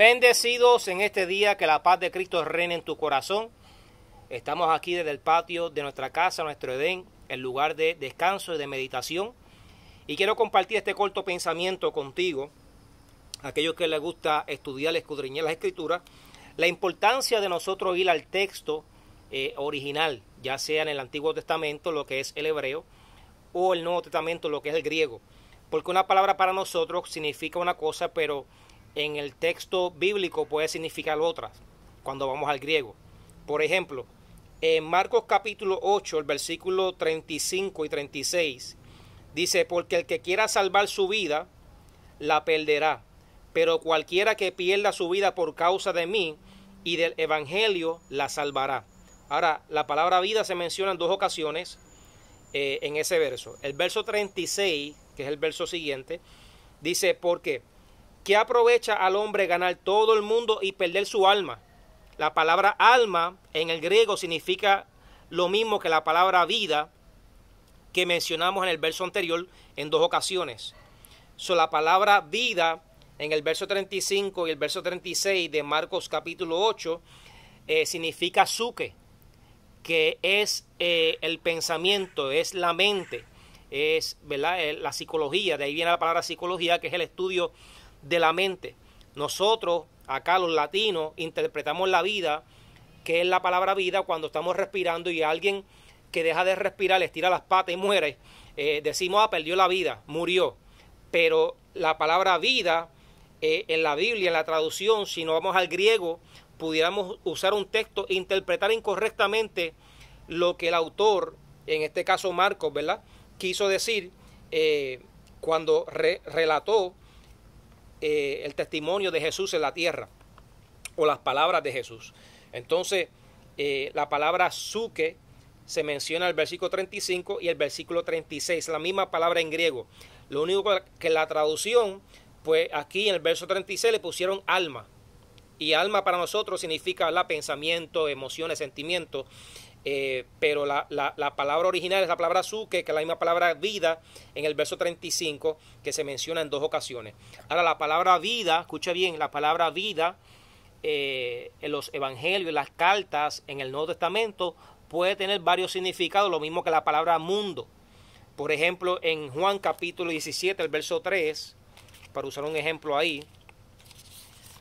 Bendecidos en este día, que la paz de Cristo reine en tu corazón. Estamos aquí desde el patio de nuestra casa, nuestro Edén, el lugar de descanso y de meditación. Y quiero compartir este corto pensamiento contigo, aquellos que les gusta estudiar, escudriñar las escrituras, la importancia de nosotros ir al texto eh, original, ya sea en el Antiguo Testamento, lo que es el hebreo, o el Nuevo Testamento, lo que es el griego. Porque una palabra para nosotros significa una cosa, pero en el texto bíblico puede significar otras cuando vamos al griego. Por ejemplo, en Marcos capítulo 8, el versículo 35 y 36, dice, porque el que quiera salvar su vida, la perderá, pero cualquiera que pierda su vida por causa de mí y del Evangelio, la salvará. Ahora, la palabra vida se menciona en dos ocasiones eh, en ese verso. El verso 36, que es el verso siguiente, dice, porque ¿Qué aprovecha al hombre ganar todo el mundo y perder su alma? La palabra alma en el griego significa lo mismo que la palabra vida que mencionamos en el verso anterior en dos ocasiones. la palabra vida en el verso 35 y el verso 36 de Marcos capítulo 8 eh, significa suque, que es eh, el pensamiento, es la mente, es ¿verdad? Eh, la psicología, de ahí viene la palabra psicología, que es el estudio de la mente. Nosotros, acá los latinos, interpretamos la vida, que es la palabra vida, cuando estamos respirando y alguien que deja de respirar, le estira las patas y muere, eh, decimos, ah, perdió la vida, murió. Pero la palabra vida eh, en la Biblia, en la traducción, si no vamos al griego, pudiéramos usar un texto e interpretar incorrectamente lo que el autor, en este caso Marcos, ¿verdad? Quiso decir eh, cuando relató eh, el testimonio de Jesús en la tierra o las palabras de Jesús. Entonces, eh, la palabra suke se menciona en el versículo 35 y el versículo 36, la misma palabra en griego. Lo único que la traducción, pues aquí en el verso 36 le pusieron alma. Y alma para nosotros significa la pensamiento, emociones, sentimientos. Eh, pero la, palabra original es la palabra su que es la misma palabra vida en el verso 35, que se menciona en dos ocasiones. Ahora, la palabra vida, escucha bien, la palabra vida eh, en los evangelios, las cartas, en el Nuevo Testamento, puede tener varios significados, lo mismo que la palabra mundo. Por ejemplo, en Juan capítulo 17, el verso 3, para usar un ejemplo ahí,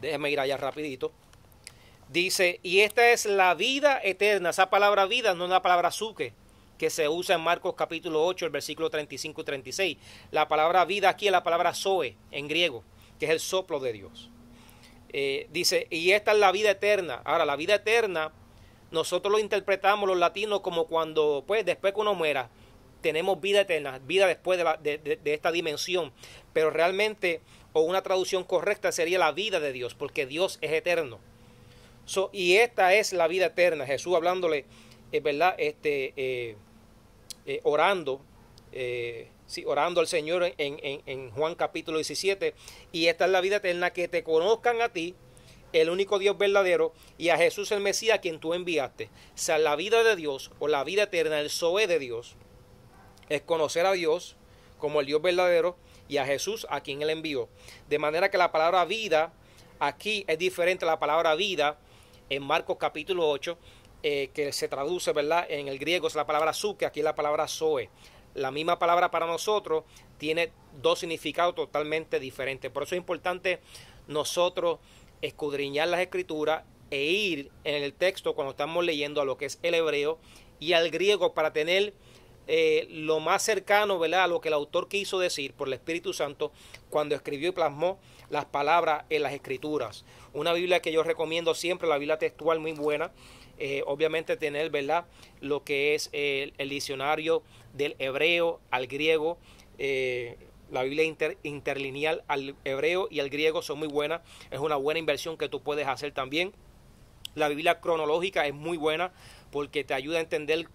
déjeme ir allá rapidito. Dice, y esta es la vida eterna. Esa palabra vida no es la palabra suque, que se usa en Marcos capítulo 8, el versículo 35 y 36. La palabra vida aquí es la palabra zoe en griego, que es el soplo de Dios. Eh, dice, y esta es la vida eterna. Ahora, la vida eterna, nosotros lo interpretamos los latinos como cuando, pues, después que uno muera, tenemos vida eterna, vida después de esta dimensión. Pero realmente, o una traducción correcta sería la vida de Dios, porque Dios es eterno y esta es la vida eterna. Jesús hablándole, es eh, ¿verdad? Este, eh, eh, orando, orando al Señor en, en, en Juan capítulo 17. Y esta es la vida eterna, que te conozcan a ti, el único Dios verdadero, y a Jesús el Mesías, a quien tú enviaste. O sea, la vida de Dios o la vida eterna, el Zoe de Dios, es conocer a Dios como el Dios verdadero y a Jesús a quien él envió. De manera que la palabra vida aquí es diferente a la palabra vida en Marcos capítulo 8, eh, que se traduce, ¿verdad? En el griego es la palabra su, aquí es la palabra zoe. La misma palabra para nosotros tiene dos significados totalmente diferentes. Por eso es importante nosotros escudriñar las escrituras e ir en el texto cuando estamos leyendo a lo que es el hebreo y al griego para tener eh, lo más cercano ¿verdad? a lo que el autor quiso decir por el Espíritu Santo cuando escribió y plasmó las palabras en las escrituras. Una Biblia que yo recomiendo siempre, la Biblia textual muy buena. Eh, obviamente tener ¿verdad? lo que es el, diccionario del hebreo al griego. Eh, la Biblia interlineal al hebreo y al griego son muy buenas. Es una buena inversión que tú puedes hacer también. La Biblia cronológica es muy buena porque te ayuda a entender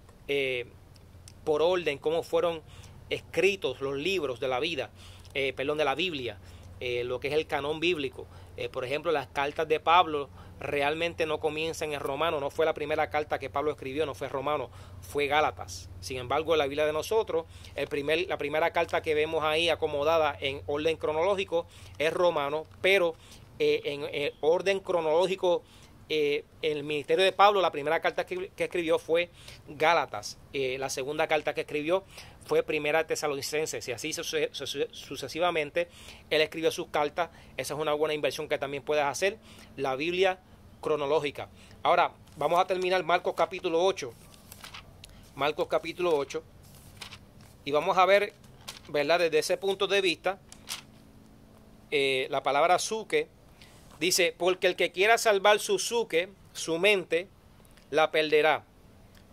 por orden, cómo fueron escritos los libros de la vida, eh, perdón, de la Biblia, eh, lo que es el canon bíblico. Eh, por ejemplo, las cartas de Pablo realmente no comienzan en Romano, no fue la primera carta que Pablo escribió, no fue Romano, fue Gálatas. Sin embargo, en la Biblia de nosotros, el primer, la primera carta que vemos ahí acomodada en orden cronológico es Romano, pero en orden cronológico eh, el ministerio de Pablo, la primera carta que, escribió fue Gálatas, eh, la segunda carta que escribió fue Primera Tesalonicenses y así sucesivamente él escribió sus cartas, esa es una buena inversión que también puedes hacer, la Biblia cronológica. Ahora, vamos a terminar Marcos capítulo 8, Marcos capítulo 8, y vamos a ver, ¿verdad? Desde ese punto de vista, eh, la palabra suque, Dice, porque el que quiera salvar su suque, su mente, la perderá.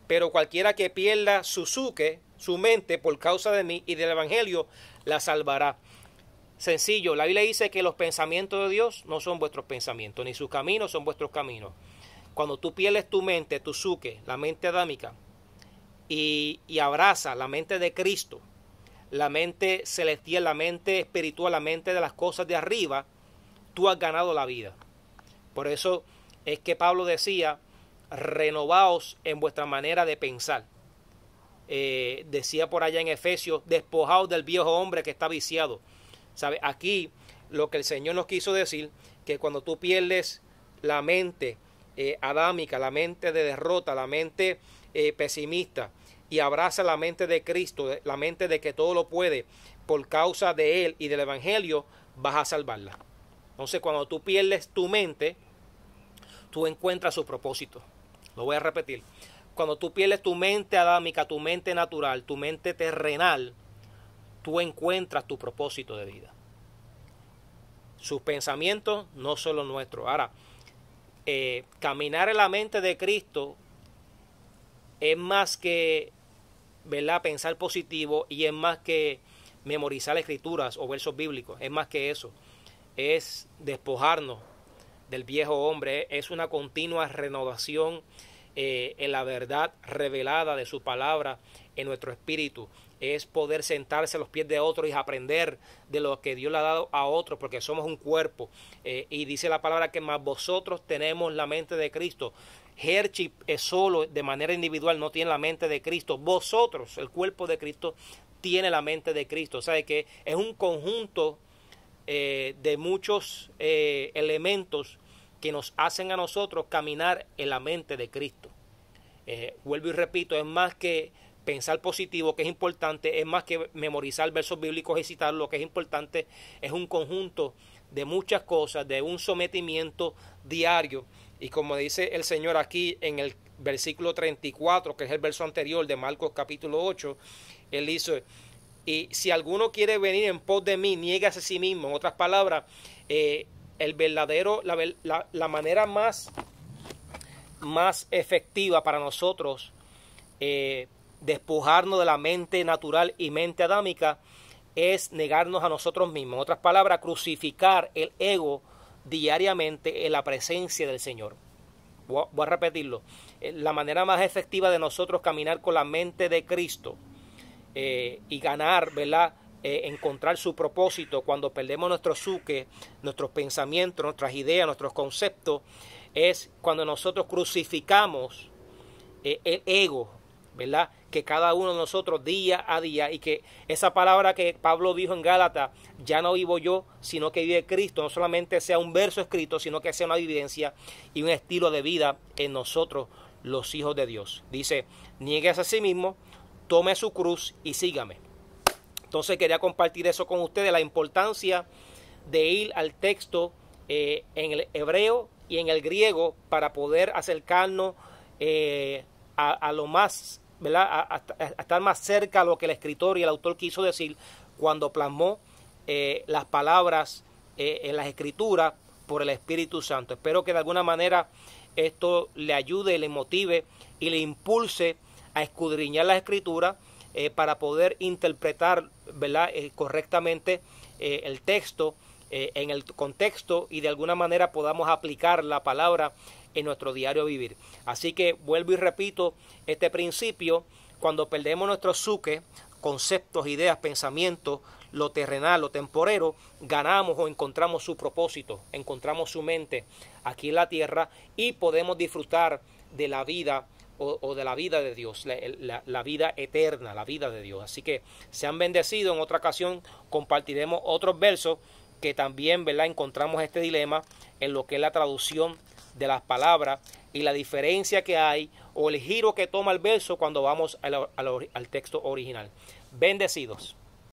Pero cualquiera que pierda su suque, su mente, por causa de mí y del Evangelio, la salvará. Sencillo, la Biblia dice que los pensamientos de Dios no son vuestros pensamientos, ni sus caminos son vuestros caminos. Cuando tú pierdes tu mente, tu suque, la mente adámica, y, y abraza la mente de Cristo, la mente celestial, la mente espiritual, la mente de las cosas de arriba, tú has ganado la vida. Por eso es que Pablo decía, renovaos en vuestra manera de pensar. Eh, decía por allá en Efesios, despojaos del viejo hombre que está viciado. ¿Sabe? Aquí lo que el Señor nos quiso decir, que cuando tú pierdes la mente eh, adámica, la mente de derrota, la mente eh, pesimista, y abraza la mente de Cristo, la mente de que todo lo puede, por causa de Él y del Evangelio, vas a salvarla. Entonces, cuando tú pierdes tu mente, tú encuentras su propósito. Lo voy a repetir. Cuando tú pierdes tu mente adámica, tu mente natural, tu mente terrenal, tú encuentras tu propósito de vida. Sus pensamientos no son los nuestros. Ahora, eh, caminar en la mente de Cristo es más que ¿verdad? pensar positivo y es más que memorizar escrituras o versos bíblicos. Es más que eso es despojarnos del viejo hombre, es una continua renovación eh, en la verdad revelada de su palabra en nuestro espíritu. Es poder sentarse a los pies de otros. y aprender de lo que Dios le ha dado a otros. porque somos un cuerpo. Eh, y dice la palabra que más vosotros tenemos la mente de Cristo. Herchip es solo, de manera individual, no tiene la mente de Cristo. Vosotros, el cuerpo de Cristo, tiene la mente de Cristo. O sea, que es un conjunto eh, de muchos eh, elementos que nos hacen a nosotros caminar en la mente de Cristo. Eh, vuelvo y repito, es más que pensar positivo, que es importante, es más que memorizar versos bíblicos y lo que es importante, es un conjunto de muchas cosas, de un sometimiento diario. Y como dice el Señor aquí en el versículo 34, que es el verso anterior de Marcos capítulo 8, Él dice, y si alguno quiere venir en pos de mí, niega a sí mismo. En otras palabras, eh, el verdadero, la, manera más, más efectiva para nosotros eh, despojarnos de la mente natural y mente adámica es negarnos a nosotros mismos. En otras palabras, crucificar el ego diariamente en la presencia del Señor. voy a repetirlo. Eh, la manera más efectiva de nosotros caminar con la mente de Cristo eh, y ganar, ¿verdad? Eh, encontrar su propósito cuando perdemos nuestro suque, nuestros pensamientos, nuestras ideas, nuestros conceptos, es cuando nosotros crucificamos eh, el ego, ¿verdad? Que cada uno de nosotros día a día y que esa palabra que Pablo dijo en Gálata, ya no vivo yo, sino que vive Cristo, no solamente sea un verso escrito, sino que sea una vivencia y un estilo de vida en nosotros, los hijos de Dios. Dice, niegues a sí mismo tome su cruz y sígame. Entonces quería compartir eso con ustedes, la importancia de ir al texto eh, en el hebreo y en el griego para poder acercarnos eh, a, lo más, A, estar más cerca a lo que el escritor y el autor quiso decir cuando plasmó eh, las palabras en las escrituras por el Espíritu Santo. Espero que de alguna manera esto le ayude, le motive y le impulse a escudriñar la escritura eh, para poder interpretar eh, correctamente eh, el texto en el contexto y de alguna manera podamos aplicar la palabra en nuestro diario vivir. Así que vuelvo y repito este principio, cuando perdemos nuestro suque, conceptos, ideas, pensamientos, lo terrenal, lo temporero, ganamos o encontramos su propósito, encontramos su mente aquí en la tierra y podemos disfrutar de la vida o, de la vida de Dios, la, vida eterna, la vida de Dios. Así que sean bendecidos. En otra ocasión compartiremos otros versos que también ¿verdad? encontramos este dilema en lo que es la traducción de las palabras y la diferencia que hay o el giro que toma el verso cuando vamos al texto original. Bendecidos.